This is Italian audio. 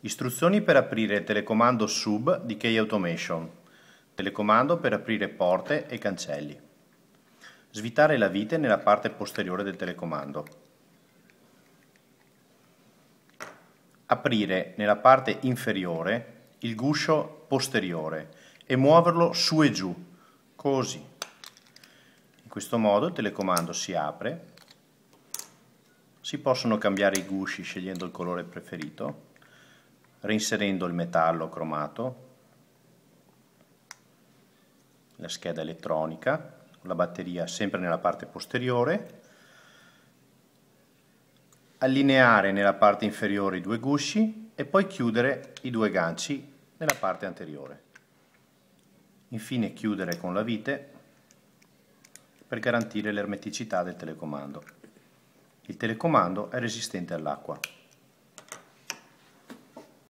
Istruzioni per aprire telecomando sub di Key Automation. Telecomando per aprire porte e cancelli. Svitare la vite nella parte posteriore del telecomando. Aprire nella parte inferiore il guscio posteriore e muoverlo su e giù, così. In questo modo il telecomando si apre si possono cambiare i gusci scegliendo il colore preferito reinserendo il metallo cromato, la scheda elettronica, la batteria sempre nella parte posteriore, allineare nella parte inferiore i due gusci e poi chiudere i due ganci nella parte anteriore. Infine chiudere con la vite per garantire l'ermeticità del telecomando. Il telecomando è resistente all'acqua.